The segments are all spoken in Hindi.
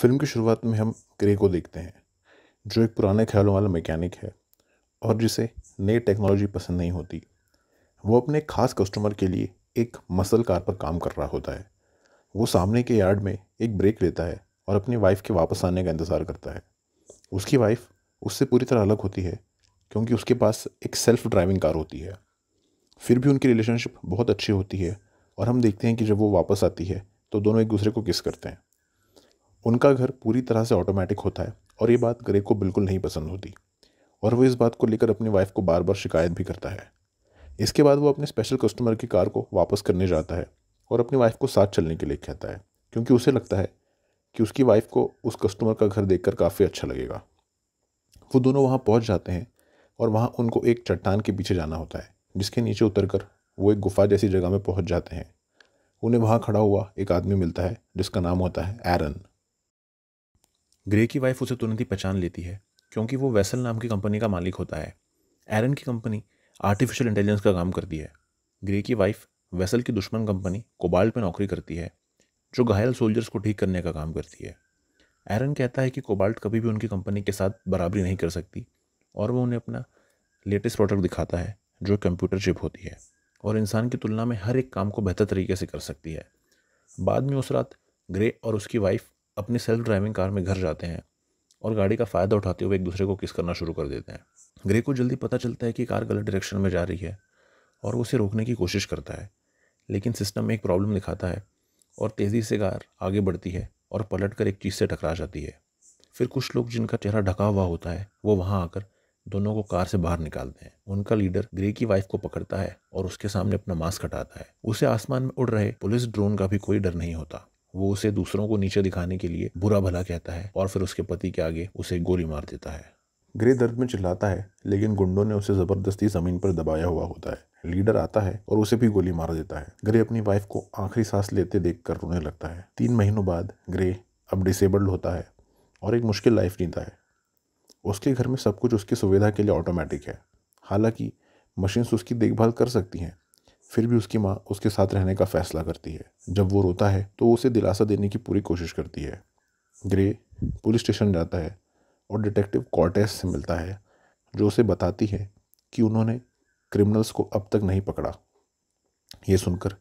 फिल्म की शुरुआत में हम ग्रे को देखते हैं जो एक पुराने ख्यालों वाला मैकेनिक है और जिसे नई टेक्नोलॉजी पसंद नहीं होती वो अपने खास कस्टमर के लिए एक मसल कार पर काम कर रहा होता है वो सामने के यार्ड में एक ब्रेक लेता है और अपनी वाइफ के वापस आने का इंतज़ार करता है उसकी वाइफ उससे पूरी तरह अलग होती है क्योंकि उसके पास एक सेल्फ ड्राइविंग कार होती है फिर भी उनकी रिलेशनशिप बहुत अच्छी होती है और हम देखते हैं कि जब वो वापस आती है तो दोनों एक दूसरे को किस करते हैं उनका घर पूरी तरह से ऑटोमेटिक होता है और ये बात ग्रे को बिल्कुल नहीं पसंद होती और वो इस बात को लेकर अपनी वाइफ को बार बार शिकायत भी करता है इसके बाद वो अपने स्पेशल कस्टमर की कार को वापस करने जाता है और अपनी वाइफ को साथ चलने के लिए कहता है क्योंकि उसे लगता है कि उसकी वाइफ को उस कस्टमर का घर देखकर काफ़ी अच्छा लगेगा वो दोनों वहाँ पहुँच जाते हैं और वहाँ उनको एक चट्टान के पीछे जाना होता है जिसके नीचे उतर कर वो एक गुफा जैसी जगह में पहुँच जाते हैं उन्हें वहाँ खड़ा हुआ एक आदमी मिलता है जिसका नाम होता है एरन ग्रे की वाइफ उसे तुरंत ही पहचान लेती है क्योंकि वो वैसल नाम की कंपनी का मालिक होता है एरन की कंपनी आर्टिफिशियल इंटेलिजेंस का काम करती है ग्रे की वाइफ वैसल की दुश्मन कंपनी कोबाल्ट में नौकरी करती है जो घायल सोल्जर्स को ठीक करने का काम करती है एरन कहता है कि कोबाल्ट कभी भी उनकी कंपनी के साथ बराबरी नहीं कर सकती और वो उन्हें अपना लेटेस्ट प्रोडक्ट दिखाता है जो कंप्यूटर चिप होती है और इंसान की तुलना में हर एक काम को बेहतर तरीके से कर सकती है बाद में उस रात ग्रे और उसकी वाइफ अपनी सेल्फ ड्राइविंग कार में घर जाते हैं और गाड़ी का फ़ायदा उठाते हुए एक दूसरे को किस करना शुरू कर देते हैं ग्रे को जल्दी पता चलता है कि कार गलत डायरेक्शन में जा रही है और वो उसे रोकने की कोशिश करता है लेकिन सिस्टम में एक प्रॉब्लम दिखाता है और तेज़ी से कार आगे बढ़ती है और पलट कर एक चीज़ से टकरा जाती है फिर कुछ लोग जिनका चेहरा ढका हुआ होता है वो वहाँ आकर दोनों को कार से बाहर निकालते हैं उनका लीडर ग्रे की वाइफ को पकड़ता है और उसके सामने अपना मास्क हटाता है उसे आसमान में उड़ रहे पुलिस ड्रोन का भी कोई डर नहीं होता वो उसे दूसरों को नीचे दिखाने के लिए बुरा भला कहता है और फिर उसके पति के आगे उसे गोली मार देता है ग्रे दर्द में चिल्लाता है लेकिन गुंडों ने उसे जबरदस्ती जमीन पर दबाया हुआ होता है लीडर आता है और उसे भी गोली मार देता है ग्रे अपनी वाइफ को आखिरी सांस लेते देख कर रोने लगता है तीन महीनों बाद ग्रे अब डिसेबल्ड होता है और एक मुश्किल लाइफ जीता है उसके घर में सब कुछ उसकी सुविधा के लिए ऑटोमेटिक है हालांकि मशीन्स उसकी देखभाल कर सकती हैं फिर भी उसकी माँ उसके साथ रहने का फैसला करती है जब वो रोता है तो उसे दिलासा देने की पूरी कोशिश करती है ग्रे पुलिस स्टेशन जाता है और डिटेक्टिव कॉर्टेस से मिलता है जो उसे बताती है कि उन्होंने क्रिमिनल्स को अब तक नहीं पकड़ा ये सुनकर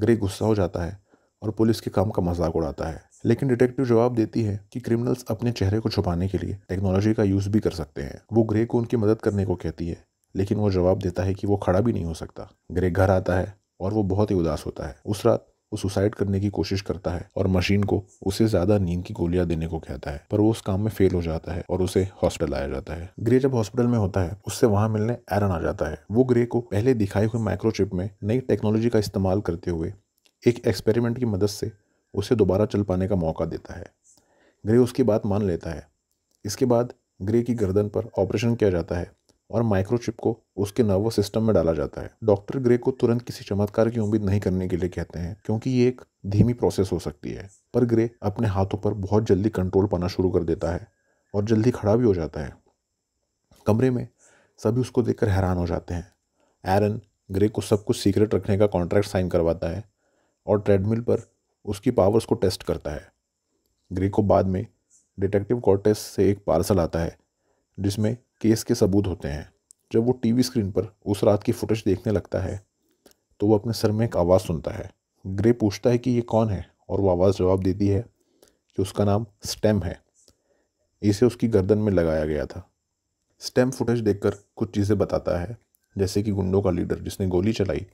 ग्रे गुस्सा हो जाता है और पुलिस के काम का मजाक उड़ाता है लेकिन डिटेक्टिव जवाब देती है कि क्रिमिनल्स अपने चेहरे को छुपाने के लिए टेक्नोलॉजी का यूज़ भी कर सकते हैं वो ग्रे को उनकी मदद करने को कहती है लेकिन वो जवाब देता है कि वो खड़ा भी नहीं हो सकता ग्रे घर आता है और वो बहुत ही उदास होता है उस रात वो सुसाइड करने की कोशिश करता है और मशीन को उसे ज्यादा नींद की गोलियां देने को कहता है पर वो उस काम में फेल हो जाता है और उसे हॉस्पिटल आया जाता है ग्रे जब हॉस्पिटल में होता है उससे वहां मिलने एरन आ जाता है वो ग्रे को पहले दिखाई हुई माइक्रोचिप में नई टेक्नोलॉजी का इस्तेमाल करते हुए एक एक्सपेरिमेंट की मदद से उसे दोबारा चल पाने का मौका देता है ग्रे उसकी बात मान लेता है इसके बाद ग्रे की गर्दन पर ऑपरेशन किया जाता है और माइक्रोचिप को उसके नर्वस सिस्टम में डाला जाता है डॉक्टर ग्रे को तुरंत किसी चमत्कार की उम्मीद नहीं करने के लिए कहते हैं क्योंकि ये एक धीमी प्रोसेस हो सकती है पर ग्रे अपने हाथों पर बहुत जल्दी कंट्रोल पाना शुरू कर देता है और जल्दी खड़ा भी हो जाता है कमरे में सभी उसको देखकर हैरान हो जाते हैं एरन ग्रे को सब कुछ सीक्रेट रखने का कॉन्ट्रैक्ट साइन करवाता है और ट्रेडमिल पर उसकी पावर्स को टेस्ट करता है ग्रे को बाद में डिटेक्टिव कॉर्टेस से एक पार्सल आता है जिसमें केस के सबूत होते हैं जब वो टीवी स्क्रीन पर उस रात की फुटेज देखने लगता है तो वो अपने सर में एक आवाज़ सुनता है ग्रे पूछता है कि ये कौन है और वो आवाज़ जवाब देती है कि उसका नाम स्टेम है इसे उसकी गर्दन में लगाया गया था स्टेम फुटेज देखकर कुछ चीज़ें बताता है जैसे कि गुंडों का लीडर जिसने गोली चलाई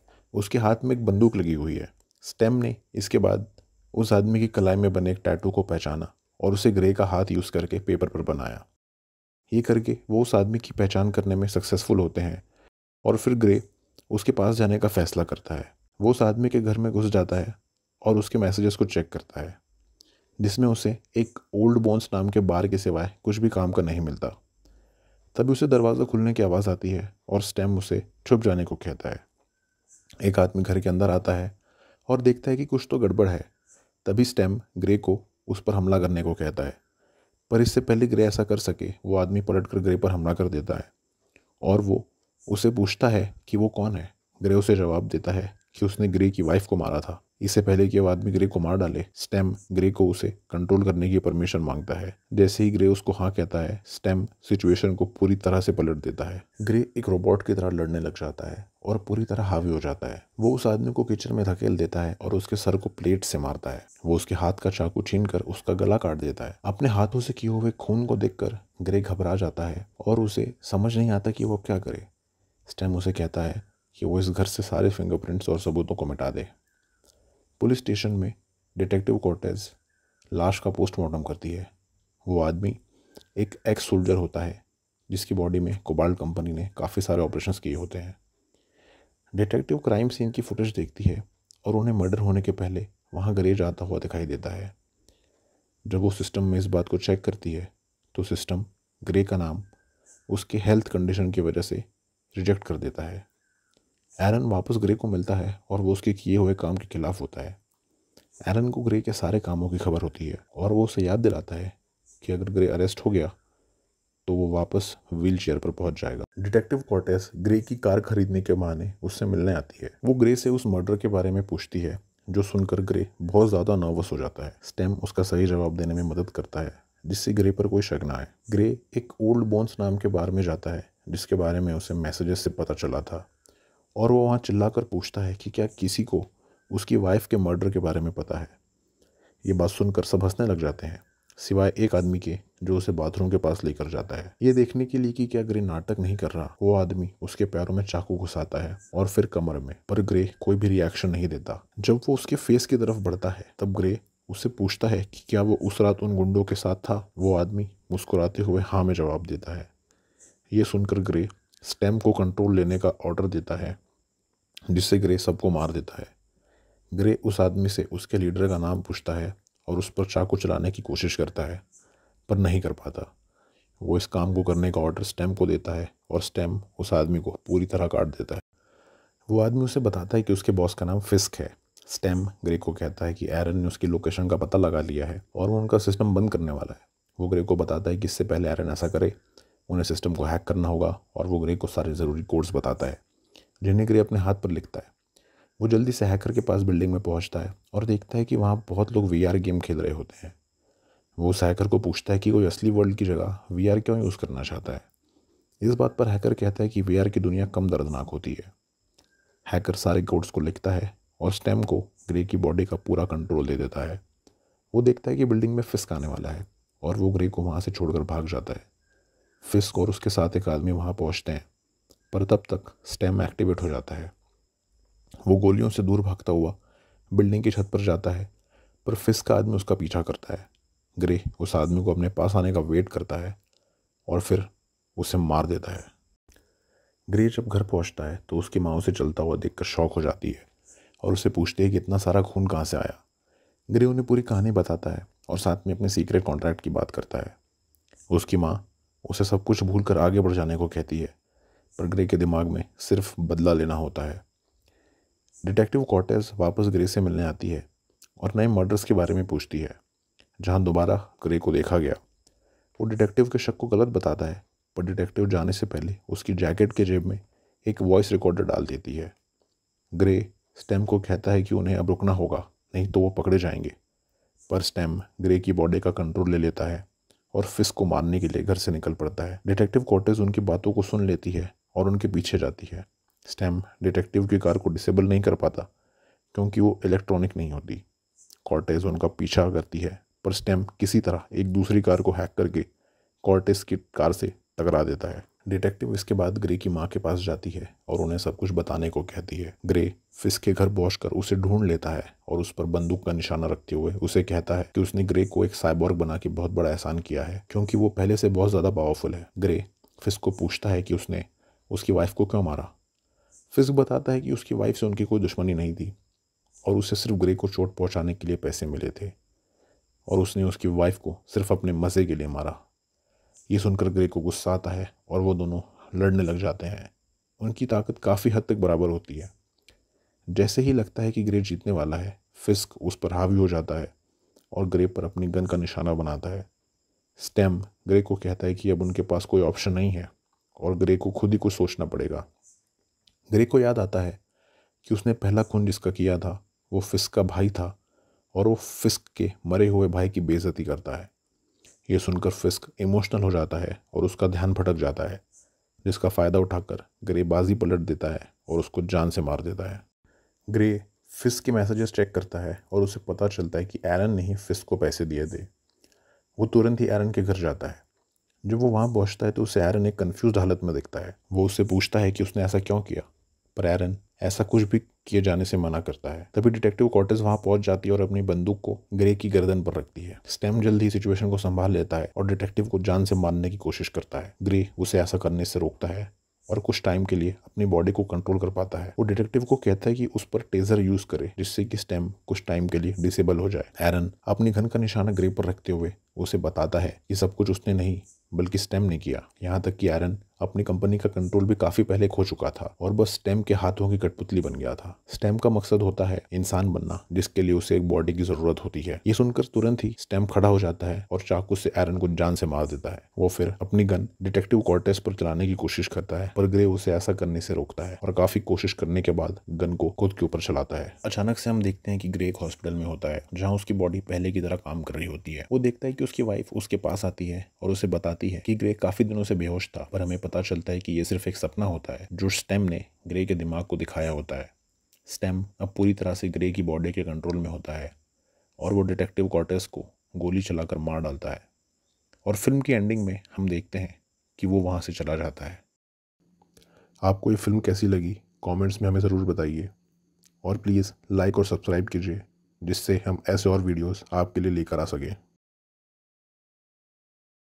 उसके हाथ में एक बंदूक लगी हुई है स्टेम ने इसके बाद उस आदमी की कलाई में बने एक टैटू को पहचाना और उसे ग्रे का हाथ यूज़ करके पेपर पर बनाया ये करके वो उस आदमी की पहचान करने में सक्सेसफुल होते हैं और फिर ग्रे उसके पास जाने का फैसला करता है वो उस आदमी के घर में घुस जाता है और उसके मैसेजेस को चेक करता है जिसमें उसे एक ओल्ड बोन्स नाम के बार के सिवाय कुछ भी काम का नहीं मिलता तभी उसे दरवाज़ा खुलने की आवाज़ आती है और स्टैम उसे छुप जाने को कहता है एक आदमी घर के अंदर आता है और देखता है कि कुछ तो गड़बड़ है तभी स्टैम ग्रे को उस पर हमला करने को कहता है पर इससे पहले ग्रे ऐसा कर सके वो आदमी पलट कर ग्रे पर हमला कर देता है और वो उसे पूछता है कि वो कौन है ग्रे उसे जवाब देता है कि उसने ग्रे की वाइफ को मारा था इससे पहले कि वो आदमी ग्रे को मार डाले स्टेम ग्रे को उसे कंट्रोल करने की परमिशन मांगता है जैसे ही ग्रे उसको हाँ कहता है स्टेम सिचुएशन को पूरी तरह से पलट देता है ग्रे एक रोबोट की तरह लड़ने लग जाता है और पूरी तरह हावी हो जाता है वो उस आदमी को किचन में धकेल देता है और उसके सर को प्लेट से मारता है वो उसके हाथ का चाकू छीन कर उसका गला काट देता है अपने हाथों से किए हुए खून को देखकर ग्रे घबरा जाता है और उसे समझ नहीं आता कि वो क्या करे स्टेम उसे कहता है कि वो इस घर से सारे फिंगरप्रिंट्स और सबूतों को मिटा दे पुलिस स्टेशन में डिटेक्टिव कोर्टेज लाश का पोस्टमार्टम करती है वो आदमी एक एक्स सोल्जर होता है जिसकी बॉडी में कोबाल्ट कंपनी ने काफ़ी सारे ऑपरेशंस किए होते हैं डिटेक्टिव क्राइम सीन की फुटेज देखती है और उन्हें मर्डर होने के पहले वहाँ गरेज आता हुआ दिखाई देता है जब वो सिस्टम में इस बात को चेक करती है तो सिस्टम ग्रे का नाम उसके हेल्थ कंडीशन की वजह से रिजेक्ट कर देता है एरन वापस ग्रे को मिलता है और वो उसके किए हुए काम के खिलाफ होता है एरन को ग्रे के सारे कामों की खबर होती है और वो उसे याद दिलाता है कि अगर ग्रे अरेस्ट हो गया तो वो वापस व्हील चेयर पर पहुंच जाएगा डिटेक्टिव कॉर्टेस ग्रे की कार खरीदने के बहाने उससे मिलने आती है वो ग्रे से उस मर्डर के बारे में पूछती है जो सुनकर ग्रे बहुत ज़्यादा नर्वस हो जाता है स्टेम उसका सही जवाब देने में मदद करता है जिससे ग्रे पर कोई शक ना आए ग्रे एक ओल्ड बोन्स नाम के बारे में जाता है जिसके बारे में उसे मैसेजेस से पता चला था और वो वहाँ कर पूछता है कि क्या किसी को उसकी वाइफ के मर्डर के बारे में पता है ये बात सुनकर सब हंसने लग जाते हैं सिवाय एक आदमी के जो उसे बाथरूम के पास लेकर जाता है ये देखने के लिए कि क्या ग्रे नाटक नहीं कर रहा वो आदमी उसके पैरों में चाकू घुसाता है और फिर कमर में पर ग्रे कोई भी रिएक्शन नहीं देता जब वो उसके फेस की तरफ बढ़ता है तब ग्रे उससे पूछता है कि क्या वो उस रात उन गुंडों के साथ था वो आदमी मुस्कुराते हुए हाँ में जवाब देता है ये सुनकर ग्रे स्टैम्प को कंट्रोल लेने का ऑर्डर देता है जिससे ग्रे सबको मार देता है ग्रे उस आदमी से उसके लीडर का नाम पूछता है और उस पर चाकू चलाने की कोशिश करता है पर नहीं कर पाता वो इस काम को करने का ऑर्डर स्टैम को देता है और स्टैम उस आदमी को पूरी तरह काट देता है वो आदमी उसे बताता है कि उसके बॉस का नाम फिस्क है स्टैम ग्रे को कहता है कि एरन ने उसकी लोकेशन का पता लगा लिया है और वो उनका सिस्टम बंद करने वाला है वो ग्रे को बताता है कि इससे पहले एरन ऐसा करे उन्हें सिस्टम को हैक करना होगा और वो ग्रे को सारे ज़रूरी कोड्स बताता है जिन्हें ग्रे अपने हाथ पर लिखता है वो जल्दी से हैकर के पास बिल्डिंग में पहुंचता है और देखता है कि वहाँ बहुत लोग वी गेम खेल रहे होते हैं वो उस हैकर को पूछता है कि कोई असली वर्ल्ड की जगह वी क्यों यूज़ करना चाहता है इस बात पर हैकर कहता है कि वी की दुनिया कम दर्दनाक होती है हैकर सारे कोड्स को लिखता है और स्टेम को ग्रे की बॉडी का पूरा कंट्रोल दे देता है वो देखता है कि बिल्डिंग में फिस्क आने वाला है और वो ग्रे को वहाँ से छोड़कर भाग जाता है फिस्क और उसके साथ एक आदमी वहाँ पहुँचते हैं पर तब तक स्टेम एक्टिवेट हो जाता है वो गोलियों से दूर भागता हुआ बिल्डिंग की छत पर जाता है पर फिस्क का आदमी उसका पीछा करता है ग्रे उस आदमी को अपने पास आने का वेट करता है और फिर उसे मार देता है ग्रे जब घर पहुंचता है तो उसकी माँ उसे चलता हुआ देखकर शौक हो जाती है और उसे पूछती है कि इतना सारा खून कहाँ से आया ग्रे उन्हें पूरी कहानी बताता है और साथ में अपने सीक्रेट कॉन्ट्रैक्ट की बात करता है उसकी माँ उसे सब कुछ भूल कर आगे बढ़ जाने को कहती है पर ग्रे के दिमाग में सिर्फ बदला लेना होता है डिटेक्टिव कॉटेज वापस ग्रे से मिलने आती है और नए मर्डर्स के बारे में पूछती है जहां दोबारा ग्रे को देखा गया वो डिटेक्टिव के शक को गलत बताता है पर डिटेक्टिव जाने से पहले उसकी जैकेट के जेब में एक वॉइस रिकॉर्डर डाल देती है ग्रे स्टेम को कहता है कि उन्हें अब रुकना होगा नहीं तो वो पकड़े जाएंगे पर स्टेम ग्रे की बॉडी का कंट्रोल ले लेता है और फिस को मारने के लिए घर से निकल पड़ता है डिटेक्टिव कॉटेज उनकी बातों को सुन लेती है और उनके पीछे जाती है स्टैम डिटेक्टिव की कार को डिसेबल नहीं कर पाता क्योंकि वो इलेक्ट्रॉनिक नहीं होती कॉर्टेज उनका पीछा करती है पर स्टैम किसी तरह एक दूसरी कार को हैक करके कॉर्टेज की कार से टकरा देता है डिटेक्टिव इसके बाद ग्रे की माँ के पास जाती है और उन्हें सब कुछ बताने को कहती है ग्रे फिस के घर पहुँच कर उसे ढूंढ लेता है और उस पर बंदूक का निशाना रखते हुए उसे कहता है कि उसने ग्रे को एक साइबॉर्ग बना के बहुत बड़ा एहसान किया है क्योंकि वो पहले से बहुत ज़्यादा पावरफुल है ग्रे फिस को पूछता है कि उसने उसकी वाइफ को क्यों मारा फिस बताता है कि उसकी वाइफ से उनकी कोई दुश्मनी नहीं थी और उसे सिर्फ ग्रे को चोट पहुंचाने के लिए पैसे मिले थे और उसने उसकी वाइफ को सिर्फ अपने मज़े के लिए मारा ये सुनकर ग्रे को गुस्सा आता है और वो दोनों लड़ने लग जाते हैं उनकी ताकत काफ़ी हद तक बराबर होती है जैसे ही लगता है कि ग्रे जीतने वाला है फिस्क उस पर हावी हो जाता है और ग्रे पर अपनी गन का निशाना बनाता है स्टेम ग्रे को कहता है कि अब उनके पास कोई ऑप्शन नहीं है और ग्रे को खुद ही कुछ सोचना पड़ेगा ग्रे को याद आता है कि उसने पहला खून जिसका किया था वो फिस्क का भाई था और वो फिस्क के मरे हुए भाई की बेजती करता है ये सुनकर फिस्क इमोशनल हो जाता है और उसका ध्यान भटक जाता है जिसका फ़ायदा उठाकर ग्रे बाजी पलट देता है और उसको जान से मार देता है ग्रे फिस्क के मैसेजेस चेक करता है और उसे पता चलता है कि एरन ने ही फिस्क को पैसे दिए थे वो तुरंत ही एरन के घर जाता है जब वो वहाँ पहुँचता है तो उसे एरन एक कन्फ्यूज हालत में दिखता है वो उससे पूछता है कि उसने ऐसा क्यों किया पर एरन ऐसा कुछ भी किए जाने से मना करता है तभी डिटेक्टिव कॉर्टेस वहां पहुंच जाती है और अपनी बंदूक को ग्रे की गर्दन पर रखती है स्टैम जल्दी ही सिचुएशन को संभाल लेता है और डिटेक्टिव को जान से मारने की कोशिश करता है ग्रे उसे ऐसा करने से रोकता है और कुछ टाइम के लिए अपनी बॉडी को कंट्रोल कर पाता है वो डिटेक्टिव को कहता है कि उस पर टेजर यूज करे जिससे कि स्टेम कुछ टाइम के लिए डिसेबल हो जाए एरन अपनी घन का निशाना ग्रे पर रखते हुए उसे बताता है कि सब कुछ उसने नहीं बल्कि स्टेम ने किया यहाँ तक कि एरन अपनी कंपनी का कंट्रोल भी काफी पहले खो चुका था और बस स्टेम के हाथों की कठपुतली बन गया था स्टेम का मकसद होता है इंसान बनना जिसके लिए उसे एक बॉडी की जरूरत होती है ये सुनकर तुरंत ही स्टेम खड़ा हो जाता है और चाकू से एरन को जान से मार देता है वो फिर अपनी गन डिटेक्टिव कॉर्टेस पर चलाने की कोशिश करता है पर ग्रे उसे ऐसा करने से रोकता है और काफी कोशिश करने के बाद गन को खुद के ऊपर चलाता है अचानक से हम देखते हैं कि ग्रे एक हॉस्पिटल में होता है जहाँ उसकी बॉडी पहले की तरह काम कर रही होती है वो देखता है कि उसकी वाइफ उसके पास आती है और उसे बताती है कि ग्रे काफी दिनों से बेहोश था पर हमें पता पता चलता है कि ये सिर्फ एक सपना होता है जो स्टेम ने ग्रे के दिमाग को दिखाया होता है स्टेम अब पूरी तरह से ग्रे की बॉडी के कंट्रोल में होता है और वो डिटेक्टिव कॉटेस को गोली चलाकर मार डालता है और फिल्म की एंडिंग में हम देखते हैं कि वो वहाँ से चला जाता है आपको ये फिल्म कैसी लगी कमेंट्स में हमें ज़रूर बताइए और प्लीज़ लाइक और सब्सक्राइब कीजिए जिससे हम ऐसे और वीडियोस आपके लिए लेकर आ सकें